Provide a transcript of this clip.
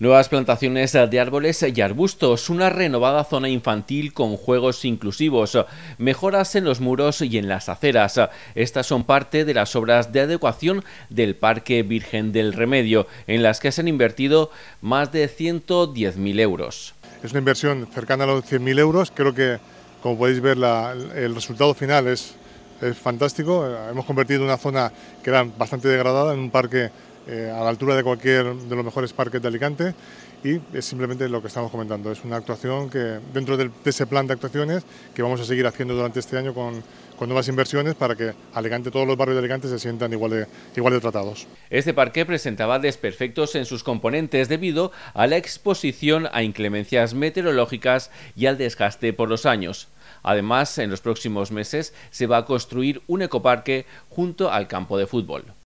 Nuevas plantaciones de árboles y arbustos, una renovada zona infantil con juegos inclusivos, mejoras en los muros y en las aceras. Estas son parte de las obras de adecuación del Parque Virgen del Remedio, en las que se han invertido más de 110.000 euros. Es una inversión cercana a los 100.000 euros. Creo que, como podéis ver, el resultado final es fantástico. Hemos convertido una zona que era bastante degradada en un parque eh, a la altura de cualquier de los mejores parques de Alicante y es simplemente lo que estamos comentando. Es una actuación que, dentro de, ese plan de actuaciones, que vamos a seguir haciendo durante este año con, nuevas inversiones para que Alicante, todos los barrios de Alicante se sientan igual de, igual de tratados. Este parque presentaba desperfectos en sus componentes debido a la exposición a inclemencias meteorológicas y al desgaste por los años. Además, en los próximos meses se va a construir un ecoparque junto al campo de fútbol.